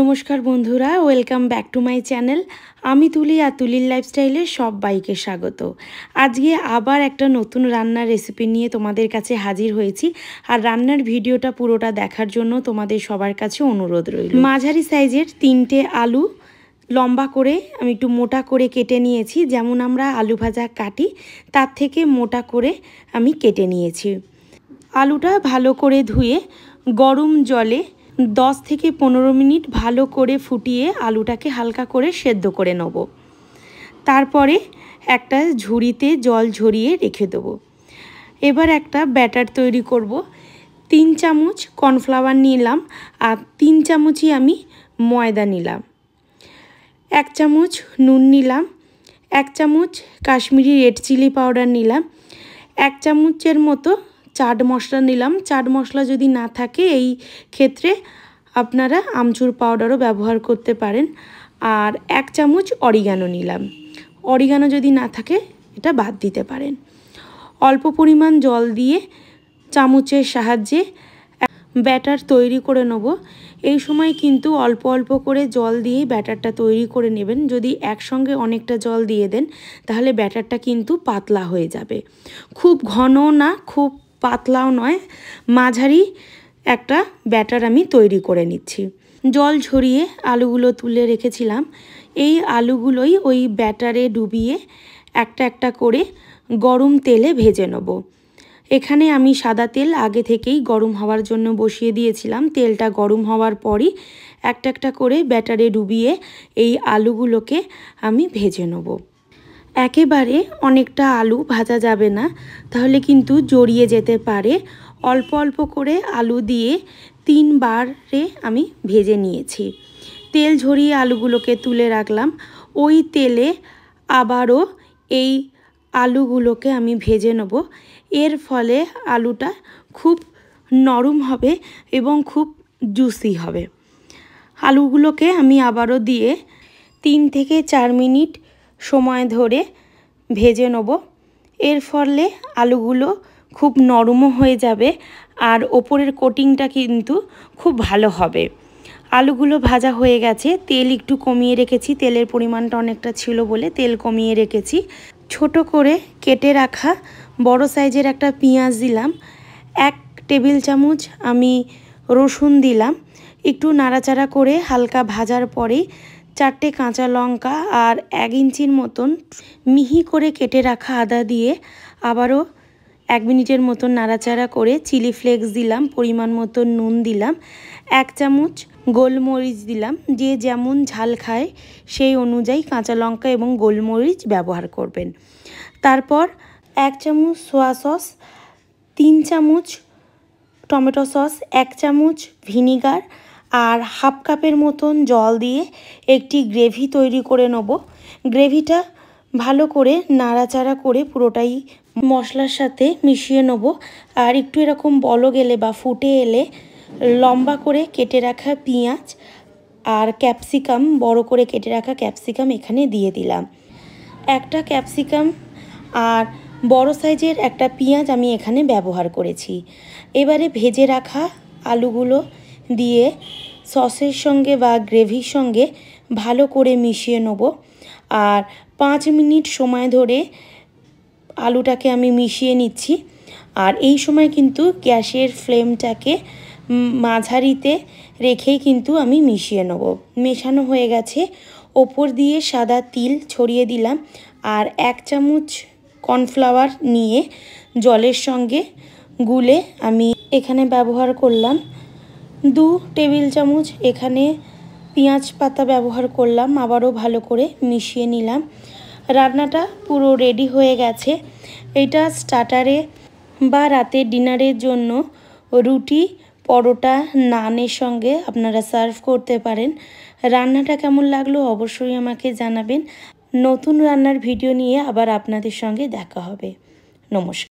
নমস্কার বন্ধুরা welcome back to my channel আমি তুলি আর তুলির লাইফস্টাইলে সব বাইকে স্বাগত আজকে আবার একটা নতুন রান্নার রেসিপি নিয়ে তোমাদের কাছে হাজির হয়েছি আর রান্নার ভিডিওটা পুরোটা দেখার জন্য তোমাদের সবার কাছে অনুরোধ রইল মাঝারি সাইজের তিনটে আলু লম্বা করে আমি একটু মোটা করে কেটে নিয়েছি যেমন আমরা আলু ভাজা কাটি তার থেকে মোটা করে আমি কেটে নিয়েছি আলুটা ভালো করে ধুয়ে গরম জলে দশ থেকে পনেরো মিনিট ভালো করে ফুটিয়ে আলুটাকে হালকা করে সেদ্ধ করে নেব তারপরে একটা ঝুড়িতে জল ঝরিয়ে রেখে দেবো এবার একটা ব্যাটার তৈরি করব তিন চামচ কর্নফ্লাওয়ার নিলাম আর তিন চামচই আমি ময়দা নিলাম এক চামচ নুন নিলাম এক চামচ কাশ্মীরি রেড চিলি পাউডার নিলাম এক চামচের মতো চাট মশলা নিলাম চাট মশলা যদি না থাকে এই ক্ষেত্রে আপনারা আমচুর পাউডারও ব্যবহার করতে পারেন আর এক চামচ অরিগানো নিলাম অরিগানো যদি না থাকে এটা বাদ দিতে পারেন অল্প পরিমাণ জল দিয়ে চামচের সাহায্যে ব্যাটার তৈরি করে নেব এই সময় কিন্তু অল্প অল্প করে জল দিয়ে ব্যাটারটা তৈরি করে নেবেন যদি একসঙ্গে অনেকটা জল দিয়ে দেন তাহলে ব্যাটারটা কিন্তু পাতলা হয়ে যাবে খুব ঘন না খুব পাতলাও নয় মাঝারি একটা ব্যাটার আমি তৈরি করে নিচ্ছি জল ঝরিয়ে আলুগুলো তুলে রেখেছিলাম এই আলুগুলোই ওই ব্যাটারে ডুবিয়ে একটা একটা করে গরম তেলে ভেজে নেব এখানে আমি সাদা তেল আগে থেকেই গরম হওয়ার জন্য বসিয়ে দিয়েছিলাম তেলটা গরম হওয়ার পরই একটা একটা করে ব্যাটারে ডুবিয়ে এই আলুগুলোকে আমি ভেজে নেবো একেবারে অনেকটা আলু ভাজা যাবে না তাহলে কিন্তু জড়িয়ে যেতে পারে অল্প অল্প করে আলু দিয়ে তিনবারে আমি ভেজে নিয়েছি তেল ঝরিয়ে আলুগুলোকে তুলে রাখলাম ওই তেলে আবারও এই আলুগুলোকে আমি ভেজে নেব এর ফলে আলুটা খুব নরম হবে এবং খুব জুসি হবে আলুগুলোকে আমি আবারও দিয়ে তিন থেকে চার মিনিট সময় ধরে ভেজে নেব এর ফলে আলুগুলো খুব নরমও হয়ে যাবে আর ওপরের কোটিংটা কিন্তু খুব ভালো হবে আলুগুলো ভাজা হয়ে গেছে তেল একটু কমিয়ে রেখেছি তেলের পরিমাণটা অনেকটা ছিল বলে তেল কমিয়ে রেখেছি ছোট করে কেটে রাখা বড় সাইজের একটা পেঁয়াজ দিলাম এক টেবিল চামচ আমি রসুন দিলাম একটু নাড়াচাড়া করে হালকা ভাজার পরেই চারটে কাঁচা লঙ্কা আর এক ইঞ্চির মতন মিহি করে কেটে রাখা আদা দিয়ে আবারও এক মিনিটের মতন নাড়াচাড়া করে চিলি ফ্লেক্স দিলাম পরিমাণ মতো নুন দিলাম এক চামচ গোলমরিচ দিলাম যে যেমন ঝাল খায় সেই অনুযায়ী কাঁচা লঙ্কা এবং গোলমরিচ ব্যবহার করবেন তারপর এক চামচ সোয়া সস তিন চামচ টমেটো সস এক চামচ ভিনিগার আর হাফ কাপের মতন জল দিয়ে একটি গ্রেভি তৈরি করে নেব গ্রেভিটা ভালো করে নাড়াচাড়া করে পুরোটাই মশলার সাথে মিশিয়ে নেব আর একটু এরকম বলো গেলে বা ফুটে এলে লম্বা করে কেটে রাখা পেঁয়াজ আর ক্যাপসিকাম বড় করে কেটে রাখা ক্যাপসিকাম এখানে দিয়ে দিলাম একটা ক্যাপসিকাম আর বড় সাইজের একটা পেঁয়াজ আমি এখানে ব্যবহার করেছি এবারে ভেজে রাখা আলুগুলো দিয়ে সসের সঙ্গে বা গ্রেভির সঙ্গে ভালো করে মিশিয়ে নেব আর পাঁচ মিনিট সময় ধরে আলুটাকে আমি মিশিয়ে নিচ্ছি আর এই সময় কিন্তু গ্যাসের ফ্লেমটাকে মাঝারিতে রেখেই কিন্তু আমি মিশিয়ে নেব মেশানো হয়ে গেছে ওপর দিয়ে সাদা তিল ছড়িয়ে দিলাম আর এক চামচ কর্নফ্লাওয়ার নিয়ে জলের সঙ্গে গুলে আমি এখানে ব্যবহার করলাম দু টেবিল চামচ এখানে পেঁয়াজ পাতা ব্যবহার করলাম আবারও ভালো করে মিশিয়ে নিলাম রান্নাটা পুরো রেডি হয়ে গেছে এটা স্টার্টারে বা রাতে ডিনারের জন্য রুটি পরোটা নানের সঙ্গে আপনারা সার্ভ করতে পারেন রান্নাটা কেমন লাগলো অবশ্যই আমাকে জানাবেন নতুন রান্নার ভিডিও নিয়ে আবার আপনাদের সঙ্গে দেখা হবে নমস্কার